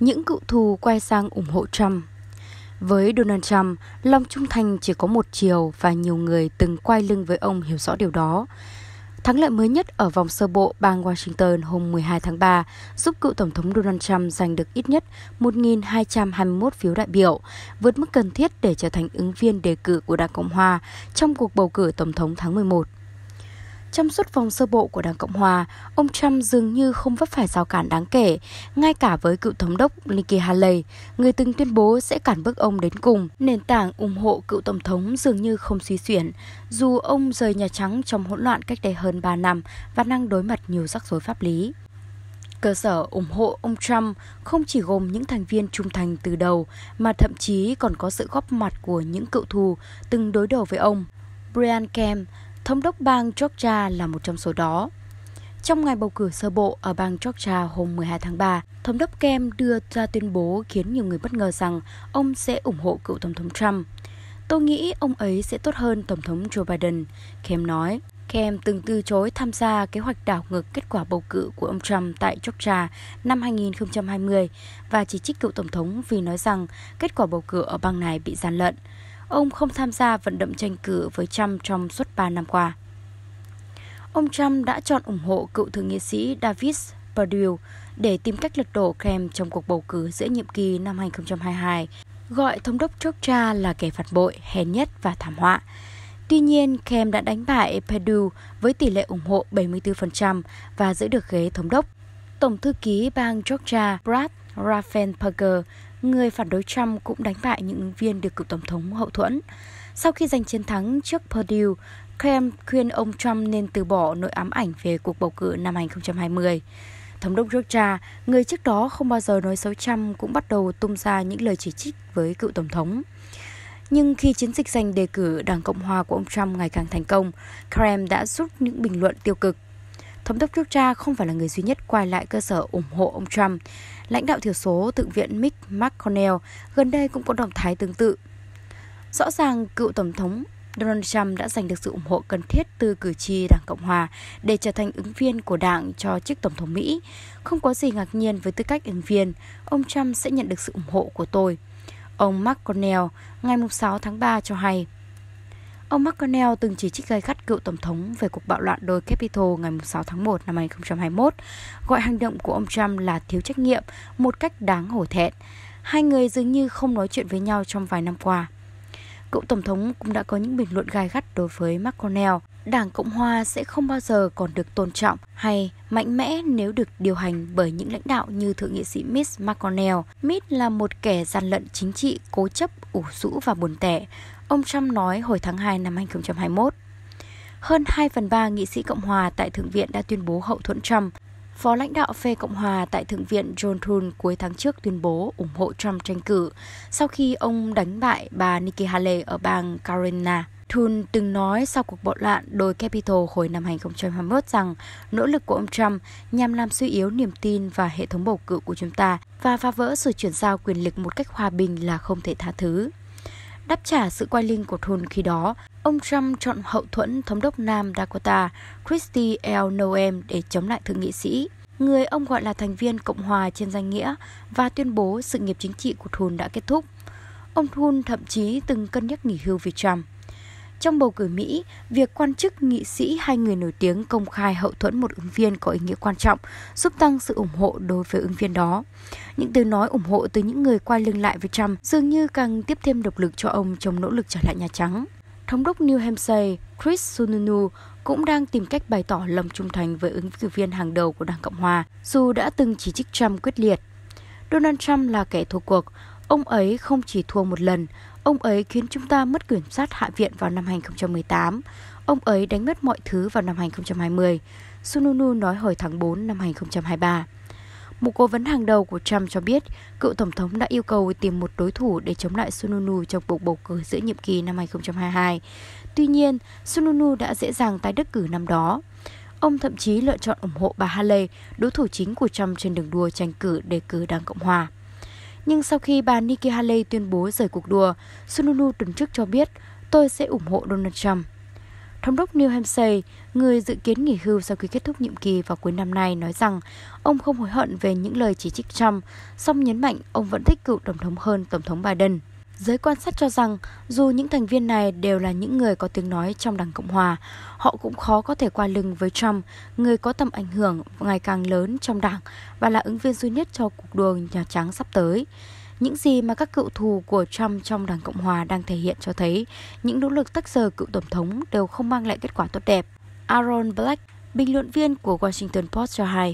những cựu thù quay sang ủng hộ Trump. Với Donald Trump, lòng trung thành chỉ có một chiều và nhiều người từng quay lưng với ông hiểu rõ điều đó. Thắng lợi mới nhất ở vòng sơ bộ bang Washington hôm 12 tháng 3 giúp cựu Tổng thống Donald Trump giành được ít nhất 1.221 phiếu đại biểu, vượt mức cần thiết để trở thành ứng viên đề cử của Đảng Cộng Hòa trong cuộc bầu cử Tổng thống tháng 11. Trong suốt vòng sơ bộ của Đảng Cộng Hòa, ông Trump dường như không vấp phải rào cản đáng kể, ngay cả với cựu thống đốc Nikki Haley, người từng tuyên bố sẽ cản bước ông đến cùng. Nền tảng ủng hộ cựu tổng thống dường như không suy chuyển, dù ông rời Nhà Trắng trong hỗn loạn cách đây hơn 3 năm và đang đối mặt nhiều rắc rối pháp lý. Cơ sở ủng hộ ông Trump không chỉ gồm những thành viên trung thành từ đầu mà thậm chí còn có sự góp mặt của những cựu thù từng đối đầu với ông. Brian Kemp, thống đốc bang Georgia là một trong số đó. Trong ngày bầu cử sơ bộ ở bang Georgia hôm 12 tháng 3, thống đốc Kem đưa ra tuyên bố khiến nhiều người bất ngờ rằng ông sẽ ủng hộ cựu tổng thống Trump. Tôi nghĩ ông ấy sẽ tốt hơn tổng thống Joe Biden, Kem nói. Kem từng từ chối tham gia kế hoạch đảo ngược kết quả bầu cử của ông Trump tại Georgia năm 2020 và chỉ trích cựu tổng thống vì nói rằng kết quả bầu cử ở bang này bị gian lận ông không tham gia vận động tranh cử với Trump trong suốt 3 năm qua. Ông Trump đã chọn ủng hộ cựu thượng nghị sĩ David Perdue để tìm cách lật đổ Krem trong cuộc bầu cử giữa nhiệm kỳ năm 2022, gọi thống đốc Georgia là kẻ phản bội, hèn nhất và thảm họa. Tuy nhiên, Kem đã đánh bại Perdue với tỷ lệ ủng hộ 74% và giữ được ghế thống đốc. Tổng thư ký bang Georgia Brad Raphael người phản đối Trump cũng đánh bại những ứng viên được cựu Tổng thống hậu thuẫn. Sau khi giành chiến thắng trước Purdue, Kem khuyên ông Trump nên từ bỏ nội ám ảnh về cuộc bầu cử năm 2020. Thống đốc Georgia, người trước đó không bao giờ nói xấu Trump cũng bắt đầu tung ra những lời chỉ trích với cựu Tổng thống. Nhưng khi chiến dịch giành đề cử Đảng Cộng Hòa của ông Trump ngày càng thành công, Krem đã rút những bình luận tiêu cực thống đốc Georgia không phải là người duy nhất quay lại cơ sở ủng hộ ông Trump. Lãnh đạo thiểu số Thượng viện Mitch McConnell gần đây cũng có động thái tương tự. Rõ ràng, cựu Tổng thống Donald Trump đã giành được sự ủng hộ cần thiết từ cử tri Đảng Cộng Hòa để trở thành ứng viên của đảng cho chức Tổng thống Mỹ. Không có gì ngạc nhiên với tư cách ứng viên, ông Trump sẽ nhận được sự ủng hộ của tôi. Ông McConnell ngày 6 tháng 3 cho hay, Ông McConnell từng chỉ trích gay gắt cựu Tổng thống về cuộc bạo loạn đôi Capitol ngày 6 tháng 1 năm 2021, gọi hành động của ông Trump là thiếu trách nhiệm, một cách đáng hổ thẹn. Hai người dường như không nói chuyện với nhau trong vài năm qua. Cựu Tổng thống cũng đã có những bình luận gai gắt đối với McConnell. Đảng Cộng Hòa sẽ không bao giờ còn được tôn trọng hay mạnh mẽ nếu được điều hành bởi những lãnh đạo như Thượng nghị sĩ Mitch McConnell. Mitch là một kẻ gian lận chính trị cố chấp ủ rũ và buồn tẻ, ông Trump nói hồi tháng 2 năm 2021. Hơn 2 phần 3 nghị sĩ Cộng hòa tại Thượng viện đã tuyên bố hậu thuẫn Trump. Phó lãnh đạo phe Cộng hòa tại Thượng viện John Thune cuối tháng trước tuyên bố ủng hộ Trump tranh cử sau khi ông đánh bại bà Nikki Haley ở bang Carolina. Thun từng nói sau cuộc bạo loạn đồi Capitol hồi năm 2021 rằng nỗ lực của ông Trump nhằm làm suy yếu niềm tin và hệ thống bầu cử của chúng ta và phá vỡ sự chuyển giao quyền lực một cách hòa bình là không thể tha thứ. Đáp trả sự quay lưng của Thun khi đó, ông Trump chọn hậu thuẫn thống đốc Nam Dakota Christy L. Noem để chống lại thượng nghị sĩ người ông gọi là thành viên Cộng hòa trên danh nghĩa và tuyên bố sự nghiệp chính trị của Thun đã kết thúc. Ông Thun thậm chí từng cân nhắc nghỉ hưu vì Trump. Trong bầu cử Mỹ, việc quan chức, nghị sĩ hay người nổi tiếng công khai hậu thuẫn một ứng viên có ý nghĩa quan trọng, giúp tăng sự ủng hộ đối với ứng viên đó. Những tiếng nói ủng hộ từ những người quay lưng lại với Trump dường như càng tiếp thêm động lực cho ông trong nỗ lực trở lại Nhà Trắng. Thống đốc New Hampshire Chris Sununu cũng đang tìm cách bày tỏ lòng trung thành với ứng cử viên hàng đầu của Đảng Cộng Hòa, dù đã từng chỉ trích Trump quyết liệt. Donald Trump là kẻ thua cuộc, ông ấy không chỉ thua một lần Ông ấy khiến chúng ta mất quyền sát Hạ viện vào năm 2018. Ông ấy đánh mất mọi thứ vào năm 2020. Sununu nói hồi tháng 4 năm 2023. Một cố vấn hàng đầu của Trump cho biết cựu tổng thống đã yêu cầu tìm một đối thủ để chống lại Sununu trong cuộc bầu cử giữa nhiệm kỳ năm 2022. Tuy nhiên, Sununu đã dễ dàng tái đắc cử năm đó. Ông thậm chí lựa chọn ủng hộ bà Haley, đối thủ chính của Trump trên đường đua tranh cử đề cử Đảng Cộng hòa. Nhưng sau khi bà Nikki Haley tuyên bố rời cuộc đua, Sununu tuần trước cho biết tôi sẽ ủng hộ Donald Trump. Thống đốc New Hampshire, người dự kiến nghỉ hưu sau khi kết thúc nhiệm kỳ vào cuối năm nay, nói rằng ông không hối hận về những lời chỉ trích Trump, song nhấn mạnh ông vẫn thích cựu tổng thống hơn tổng thống Biden. Giới quan sát cho rằng, dù những thành viên này đều là những người có tiếng nói trong Đảng Cộng Hòa, họ cũng khó có thể qua lưng với Trump, người có tầm ảnh hưởng ngày càng lớn trong Đảng và là ứng viên duy nhất cho cuộc đua Nhà Trắng sắp tới. Những gì mà các cựu thù của Trump trong Đảng Cộng Hòa đang thể hiện cho thấy, những nỗ lực tách rời cựu tổng thống đều không mang lại kết quả tốt đẹp. Aaron Black, bình luận viên của Washington Post cho hay,